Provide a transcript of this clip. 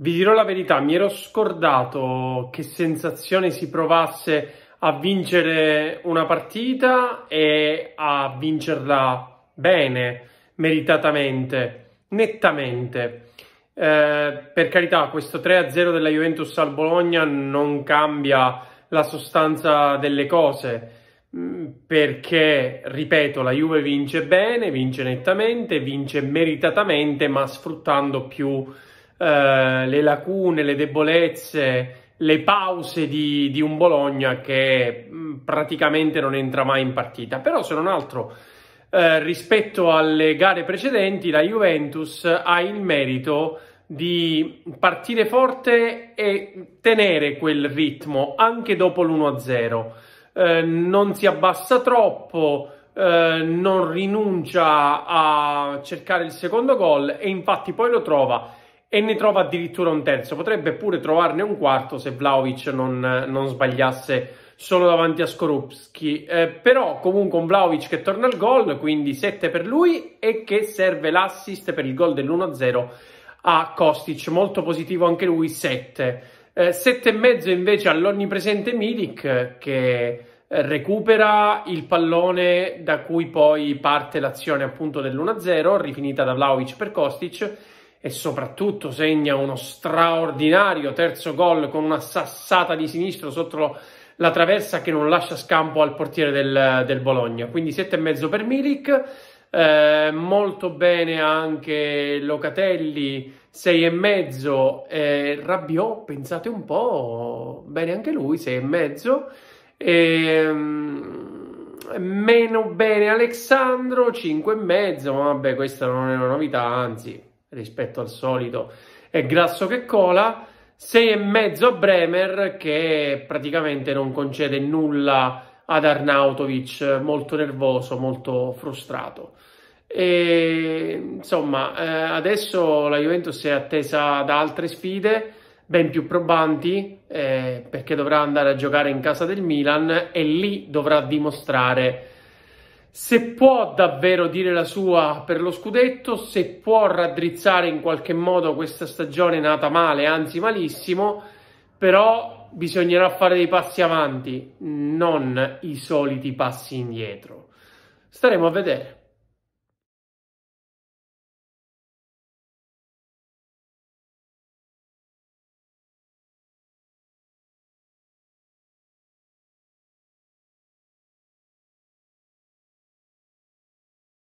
Vi dirò la verità, mi ero scordato che sensazione si provasse a vincere una partita e a vincerla bene, meritatamente, nettamente. Eh, per carità, questo 3-0 della Juventus al Bologna non cambia la sostanza delle cose, mm, perché, ripeto, la Juve vince bene, vince nettamente, vince meritatamente, ma sfruttando più eh, le lacune, le debolezze, le pause di, di, un Bologna che mm, praticamente non entra mai in partita. Però se non altro eh, rispetto alle gare precedenti la Juventus ha il merito di partire forte e tenere quel ritmo anche dopo l'1-0. Eh, non si abbassa troppo, eh, non rinuncia a cercare il secondo gol e infatti poi lo trova e ne trova addirittura un terzo, potrebbe pure trovarne un quarto se Vlaovic non, non sbagliasse solo davanti a Skorupski, eh, però comunque un Vlaovic che torna al gol, quindi 7 per lui e che serve l'assist per il gol dell'1-0 a Kostic, molto positivo anche lui, 7. Eh, 7,5 invece all'onnipresente Milik che recupera il pallone da cui poi parte l'azione appunto dell'1-0, rifinita da Vlaovic per Kostic e soprattutto segna uno straordinario terzo gol con una sassata di sinistro sotto la traversa che non lascia scampo al portiere del, del Bologna. Quindi 7,5 per Milik. Eh, molto bene anche Locatelli, 6,5 eh, Rabiot, pensate un po', bene anche lui, 6,5 eh, meno bene Alexandro Alessandro, 5,5 vabbè questa non è una novità, anzi rispetto al solito è grasso che cola, 6,5 Bremer che praticamente non concede nulla ad Arnautovic, molto nervoso, molto frustrato. E, insomma, eh, adesso la Juventus è attesa da altre sfide ben più probanti eh, perché dovrà andare a giocare in casa del Milan e lì dovrà dimostrare se può davvero dire la sua per lo scudetto, se può raddrizzare in qualche modo questa stagione nata male, anzi malissimo, però bisognerà fare dei passi avanti, non i soliti passi indietro. Staremo a vedere.